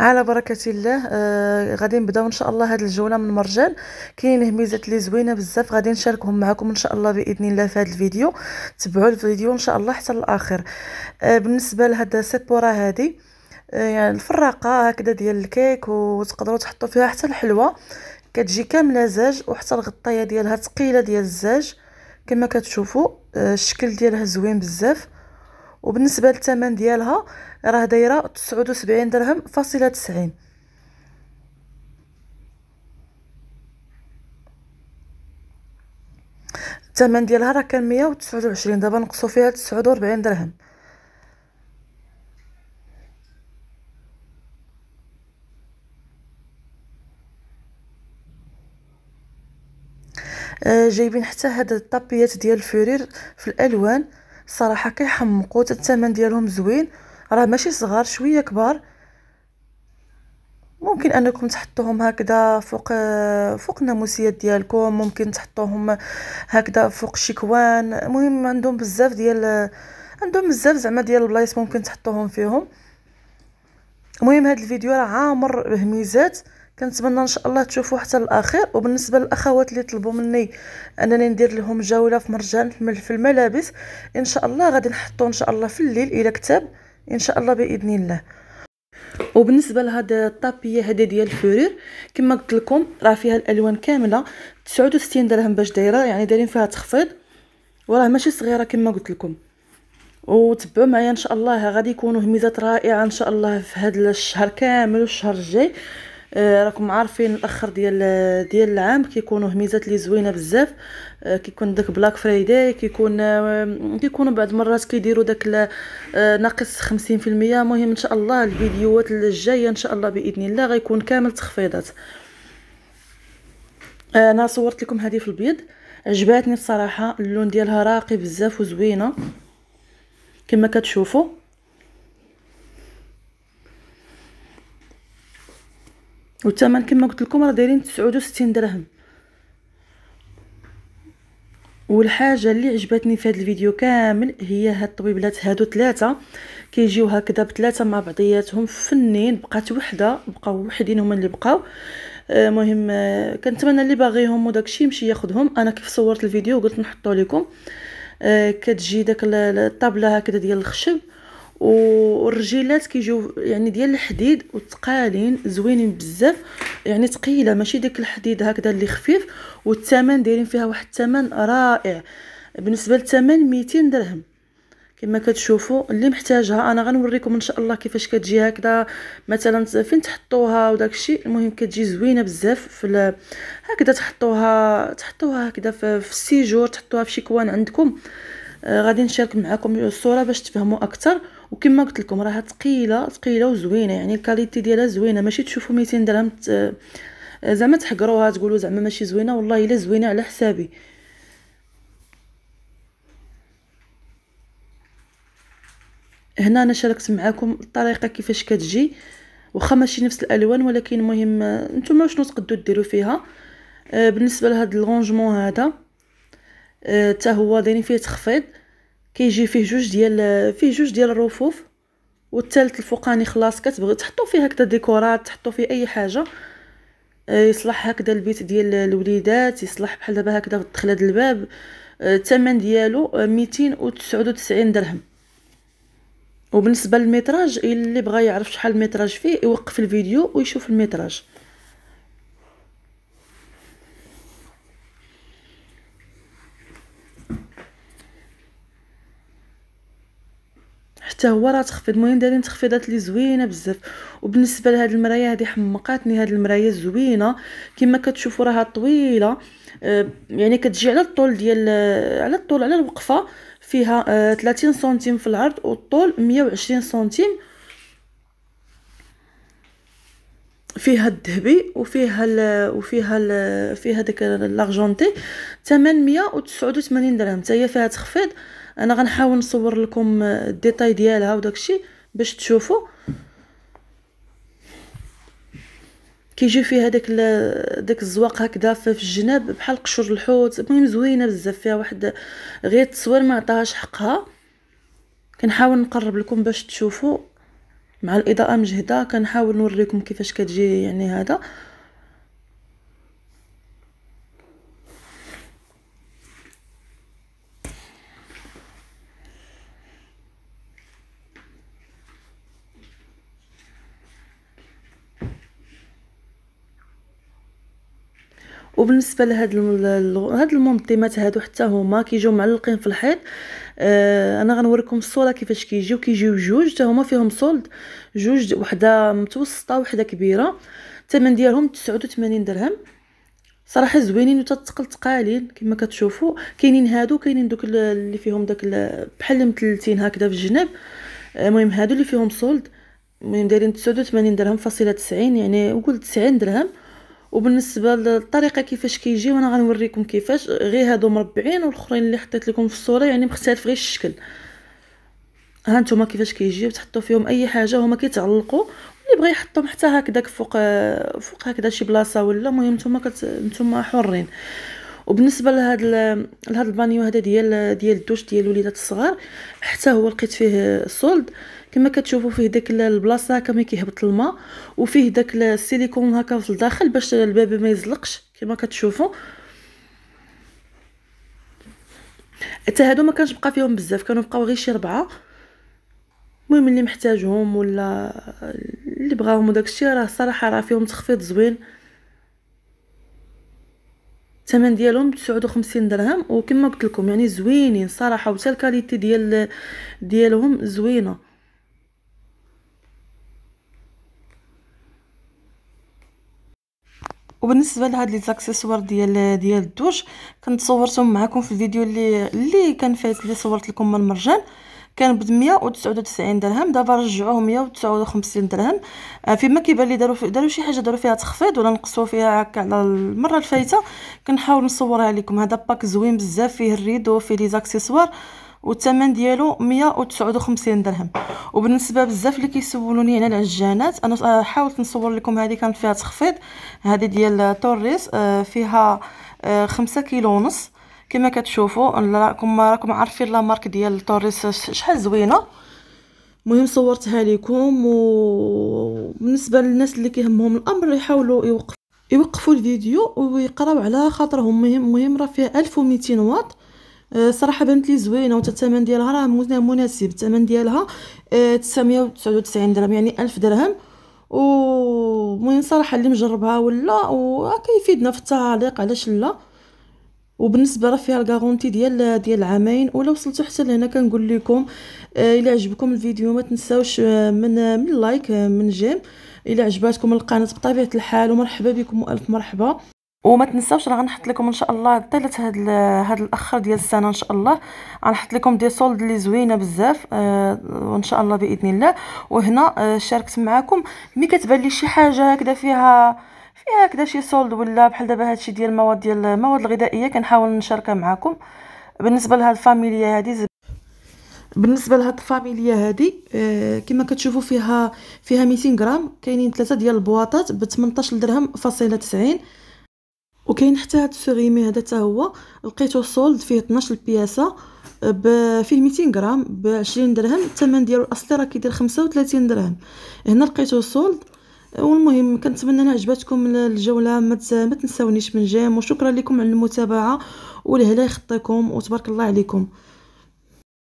على بركه الله آه غادي نبداو ان شاء الله هذه الجوله من مرجان كاينين هميزات اللي زوينه بزاف غادي نشاركهم معكم ان شاء الله باذن الله في هذا الفيديو تبعوا الفيديو ان شاء الله حتى الاخر آه بالنسبه لهذا سيبورا هذه آه يعني الفراقه هكذا ديال الكيك وتقدروا تحطوا فيها حتى الحلوى كتجي كامله زاج وحتى الغطايه ديالها ثقيله ديال الزاج كما كتشوفوا آه، الشكل ديالها زوين بزاف وبالنسبه للثمن ديالها راه دايره 79 درهم فاصله 90 الثمن ديالها راه كان 129 دابا نقصوا فيها 49 درهم آه، جايبين حتى هاد الطابيات ديال الفورير في الالوان صراحه كيحمقو تا الثمن ديالهم زوين راه ماشي صغار شويه كبار ممكن انكم تحطوهم هكذا فوق فوق الناموسيات ديالكم ممكن تحطوهم هكذا فوق الشكوان المهم عندهم بزاف ديال عندهم بزاف زعما ديال البلايص ممكن تحطوهم فيهم المهم هذا الفيديو راه عامر بهميزات كنتمنى ان شاء الله تشوفوا حتى الاخير وبالنسبه للاخوات اللي طلبوا مني انني ندير لهم جوله في مرجان في الملابس ان شاء الله غادي نحطو ان شاء الله في الليل الى كتاب ان شاء الله باذن الله وبالنسبه لهذا الطابيه هذا ديال الفرير كما قلت لكم راه فيها الالوان كامله 69 درهم باش دايره يعني دايرين فيها تخفيض وراه ماشي صغيره كما قلت لكم وتبعوا معايا ان شاء الله غادي يكونوا هميزات رائعه ان شاء الله في هذا الشهر كامل والشهر الجاي آه، راكم عارفين الاخر ديال ديال العام كيكونوا هميزات لي زوينه بزاف آه، كيكون داك بلاك فرايداي كيكون آه، كيكونوا بعض المرات كيديروا داك ناقص 50% المهم ان شاء الله الفيديوهات الجايه ان شاء الله باذن الله غيكون كامل تخفيضات انا صورت لكم هذه في البيض عجباتني الصراحه اللون ديالها راقي بزاف وزوينه كما كتشوفوا والثمن كما قلت لكم راه دايرين 69 درهم والحاجه اللي عجبتني في هذا الفيديو كامل هي هاد الطبيبلات هادو ثلاثه كيجيو هكذا بثلاثه مع بعضياتهم فنين بقات وحده بقاو وحدين هما اللي بقاو المهم آه،, آه كنتمنى اللي باغيهم وداكشي يمشي ياخذهم انا كيف صورت الفيديو قلت نحطو لكم آه كتجي داك الطابله هكذا ديال الخشب والرجيلات كيجيو يعني ديال الحديد وثقالين زوينين بزاف يعني ثقيله ماشي ديك الحديد هكذا اللي خفيف والثمن دايرين فيها واحد الثمن رائع بالنسبه للثمن 200 درهم كما كتشوفوا اللي محتاجها انا غنوريكم ان شاء الله كيفاش كتجي هكذا مثلا فين تحطوها وداك الشيء المهم كتجي زوينه بزاف في هكذا تحطوها تحطوها هكذا في, في السيجور تحطوها في شي كوان عندكم آه غادي نشارك معكم الصوره باش تفهموا اكثر وكما قلت لكم راها ثقيله ثقيله وزوينه يعني الكاليتي ديالها زوينه ماشي تشوفوا 200 درهم زعما تحقروها تقولوا زعما ماشي زوينه والله الا زوينه على حسابي هنا انا شاركت معكم الطريقه كيفاش كتجي واخا ماشي نفس الالوان ولكن المهم نتوما شنو تقدروا ديروا فيها آه، بالنسبه لهذا الرونجمون هذا حتى آه، هو دايرين فيه تخفيض كيجي فيه جوج ديال فيه جوج ديال الرفوف والثالث الفوقاني خلاص كتبغي تحطو فيه هكذا ديكورات تحطو فيه اي حاجه آه، يصلح هكذا البيت ديال الوليدات يصلح بحال دابا هكذا في الدخله ديال الباب آه، الثمن ديالو 299 آه، درهم وبالنسبه للميتراج اللي بغى يعرف شحال الميتراج فيه يوقف الفيديو ويشوف الميتراج حتى هو راه تخفيض المهم دايرين تخفيضات اللي زوينه بزاف وبالنسبه لهاد المرايه هذه حمقاتني هاد المرايه زوينه كما كتشوفوا راها طويله آه، يعني كتجي على الطول ديال آه، على الطول على الوقفه فيها 30 آه، سنتيم في العرض والطول 120 سنتيم فيها الذهبي وفيها ال وفيها ال فيها داك لارجونتي 889 درهم حتى هي فيها تخفيض انا غنحاول نصور لكم الديتاي ديالها وداكشي باش تشوفوا كيجي فيها داك داك الزواق هكذا في الجناب بحال قشور الحوت المهم زوينه بزاف فيها واحد غير التصوير ما عطاهاش حقها كنحاول نقرب لكم باش تشوفوا مع الاضاءه مجهده كنحاول نوريكم كيفاش كتجي يعني هذا وبالنسبه لهاد هاد المنظمات هادو حتى هما كيجيو معلقين في الحيط آه انا غنوريكم الصوره كيفاش كيجيو كيجيو جوج حتى هما فيهم صولد جوج وحده متوسطه وحده كبيره الثمن ديالهم 89 درهم صراحه زوينين وتتقلت قليل كما كتشوفوا كاينين هادو كاينين دوك اللي فيهم داك بحال اللي هكذا في الجناب آه، المهم هادو اللي فيهم صولد المهم دايرين 89 درهم فاصله 90 يعني وقلت 90 درهم وبالنسبه للطريقه كيفاش كيجيو انا غنوريكم كيفاش غير هادو مربعين والاخرين اللي حطيت لكم في الصوره يعني مختلف غير الشكل ها نتوما كيفاش كيجيو وتحطوا فيهم اي حاجه هما كيتعلقوا اللي بغى يحطهم حتى هكذاك فوق فوق هكذا شي بلاصه ولا المهم نتوما كت... نتوما حرين وبالنسبه لهاد لهاد البانيو هذا ديال ديال الدوش ديال الوليدات الصغار حتى هو لقيت فيه سولد كما كتشوفوا فيه داك البلاصه هكا ملي كيهبط الماء وفيه داك السيليكون هكا في الداخل باش الباب ما يزلقش كما كتشوفوا حتى هادو ما كانش بقى فيهم بزاف كانوا بقاو غير شي ربعه المهم اللي محتاجهم ولا اللي بغاهم وداكشي راه الصراحه راه فيهم تخفيض زوين الثمن ديالهم 59 درهم وكما قلت لكم يعني زوينين صراحه وحتى الكاليتي ديال ديالهم زوينه وبالنسبه لهاد لي زاكسيسوار ديال ديال الدوش كنت صورتهم معكم في الفيديو اللي اللي كان فات اللي صورت لكم من المرجان كان ب 199 درهم دابا رجعوه 159 درهم آه، فيما كيبان لي داروا في داروا شي حاجه داروا فيها تخفيض ولا نقصوا فيها هكا على المره الفايته كنحاول نصورها لكم هذا باك زوين بزاف فيه الريدو فيه لي زاكسيسوار والثمن ديالو 159 درهم وبالنسبه بزاف اللي كيسولوني على العجانات انا آه، حاولت نصور لكم هذه كانت فيها تخفيض هذه ديال توريس آه، فيها 5 كيلو ونص كما كتشوفوا راكم راكم عارفين لا مارك ديال توريس شحال زوينه مهم صورتها لكم وبالنسبه للناس اللي كيهمهم الامر يحاولوا يوقف يوقفوا الفيديو ويقراو على خاطرهم مهم مهم راه فيها 1200 واط آه، صراحه بنت لي زوينه والثمن ديالها راه مناسب الثمن ديالها 999 آه، درهم يعني 1000 درهم ومهم صراحه اللي مجربها ولا وكيفيدنا في التعليق علاش لا وبالنسبه راه فيها الكارونتي ديال ديال عامين ولا وصلتوا حتى لهنا كنقول لكم آه، الا عجبكم الفيديو ما تنساوش آه، من آه، من لايك من جيم الا عجباتكم القناه بطبيعه الحال ومرحبا بكم والف مرحبا وما تنساوش راه غنحط لكم ان شاء الله ثلاثه هاد هاد الاخر ديال السنه ان شاء الله غنحط لكم دي سولد اللي زوينه بزاف آه وان شاء الله باذن الله وهنا آه شاركت معكم ملي كتبان لي شي حاجه هكذا فيها فيها هكذا شي سولد ولا بحال دابا هادشي ديال المواد ديال المواد الغذائيه كنحاول نشاركها معكم بالنسبه لهاد الفاميليا هادي بالنسبه لهاد الفاميليا هادي آه، كما كتشوفوا فيها فيها 200 غرام كاينين ثلاثه ديال البواطات ب 18 درهم فاصله 90 وكاين حتى هاد السوغيمي هذا حتى هو لقيته سولد فيه 12 بياسه آه، ب فيه 200 غرام ب 20 درهم الثمن ديالو الاصلي راه كيدير 35 درهم هنا لقيته سولد والمهم كنتمنى انها عجبتكم الجوله ما تنساونيش من جيم وشكرا لكم على المتابعه ولهلا يخطيكم وتبارك الله عليكم